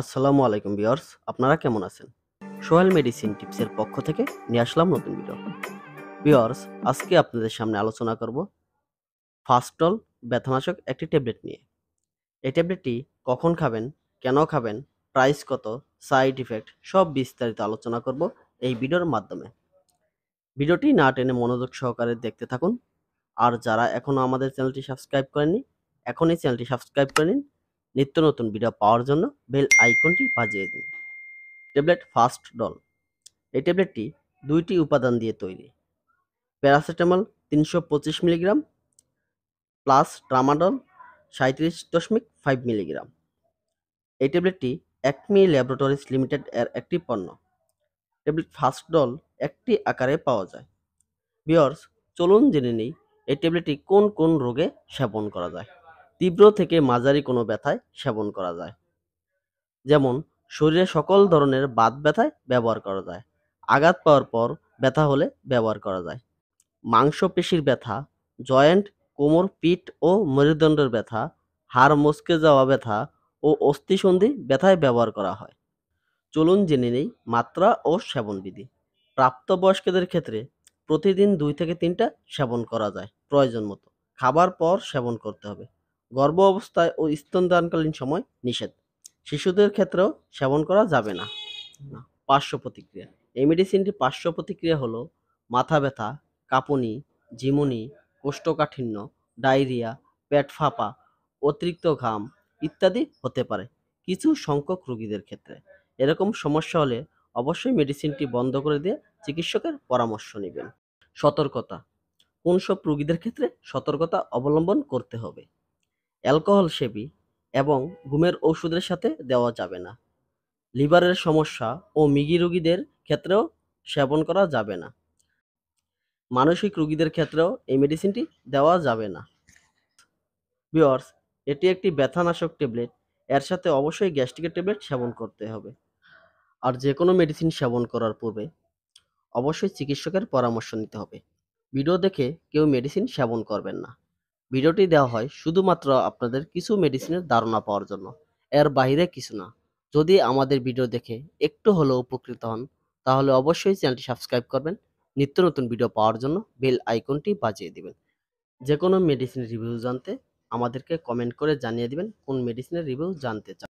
আসসালামু আলাইকুম বিয়ার্স আপনারা কেমন আছেন সোয়েল মেডিসিন টিপসের পক্ষ থেকে নিয়ে আসলাম নতুন ভিডিও বিয়ার্স আজকে আপনাদের সামনে আলোচনা করব ফাস্টল ব্যথানাশক একটি ট্যাবলেট নিয়ে এই ট্যাবলেটটি কখন খাবেন কেন খাবেন প্রাইস কত সাইড ইফেক্ট সব বিস্তারিত আলোচনা করব এই ভিডিওর মাধ্যমে ভিডিওটি না টেনে মনোযোগ সহকারে দেখতে থাকুন আর যারা এখনও আমাদের চ্যানেলটি সাবস্ক্রাইব করেননি এখনই চ্যানেলটি সাবস্ক্রাইব করে নিন নিত্য নতুন ভিডিও পাওয়ার জন্য বেল আইকনটি বাজিয়ে দিন ট্যাবলেট ফার্স্ট ডল এই ট্যাবলেটটি দুইটি উপাদান দিয়ে তৈরি প্যারাসিটামল তিনশো পঁচিশ মিলিগ্রাম প্লাস ট্রামাডল সাঁত্রিশ দশমিক ফাইভ মিলিগ্রাম এই ট্যাবলেটটি একমি ল্যাবরেটরিজ লিমিটেড এর একটি পণ্য ট্যাবলেট ফার্স্ট ডল একটি আকারে পাওয়া যায় বিয়র্স চলুন জেনে নিই এই ট্যাবলেটটি কোন কোন রোগে সেবন করা যায় তীব্র থেকে মাঝারি কোনো ব্যথায় সেবন করা যায় যেমন শরীরে সকল ধরনের বাত ব্যথায় ব্যবহার করা যায় আঘাত পাওয়ার পর ব্যথা হলে ব্যবহার করা যায় মাংসপেশির ব্যথা জয়েন্ট কোমর পিঠ ও মেরুদণ্ডের ব্যথা হাড় মস্কে যাওয়া ব্যথা ও অস্থিসন্ধি ব্যথায় ব্যবহার করা হয় চলুন জেনে নেই মাত্রা ও সেবনবিধি প্রাপ্তবয়স্কদের ক্ষেত্রে প্রতিদিন দুই থেকে তিনটা সেবন করা যায় প্রয়োজন মতো খাবার পর সেবন করতে হবে গর্ভ অবস্থায় ও স্তনদানকালীন সময় নিষেধ শিশুদের ক্ষেত্রেও সেবন করা যাবে না পার্শ্ব প্রতিক্রিয়া এই মেডিসিনটির পার্শ্ব প্রতিক্রিয়া হলো মাথা ব্যথা কাঁপুনি ঝিমুনি কোষ্ঠকাঠিন্য ডায়রিয়া পেট ফাঁপা অতিরিক্ত ঘাম ইত্যাদি হতে পারে কিছু সংখ্যক রোগীদের ক্ষেত্রে এরকম সমস্যা হলে অবশ্যই মেডিসিনটি বন্ধ করে দিয়ে চিকিৎসকের পরামর্শ নেবেন সতর্কতা কোন সব রোগীদের ক্ষেত্রে সতর্কতা অবলম্বন করতে হবে অ্যালকোহল সেবী এবং ঘুমের ওষুধের সাথে দেওয়া যাবে না লিভারের সমস্যা ও মিগি রোগীদের ক্ষেত্রেও সেবন করা যাবে না মানসিক রুগীদের ক্ষেত্রেও এই মেডিসিনটি দেওয়া যাবে না বিয়র্স এটি একটি ব্যথানাশক ট্যাবলেট এর সাথে অবশ্যই গ্যাস্ট্রিকের ট্যাবলেট সেবন করতে হবে আর যে কোনো মেডিসিন সেবন করার পূর্বে অবশ্যই চিকিৎসকের পরামর্শ নিতে হবে ভিডিও দেখে কেউ মেডিসিন সেবন করবেন না ভিডিওটি দেওয়া হয় শুধুমাত্র আপনাদের কিছু মেডিসিনের ধারণা পাওয়ার জন্য এর বাইরে কিছু না যদি আমাদের ভিডিও দেখে একটু হলেও উপকৃত হন তাহলে অবশ্যই চ্যানেলটি সাবস্ক্রাইব করবেন নিত্য নতুন ভিডিও পাওয়ার জন্য বেল আইকনটি বাজিয়ে দিবেন যে কোনো মেডিসিনের রিভিউ জানতে আমাদেরকে কমেন্ট করে জানিয়ে দিবেন কোন মেডিসিনের রিভিউ জানতে চান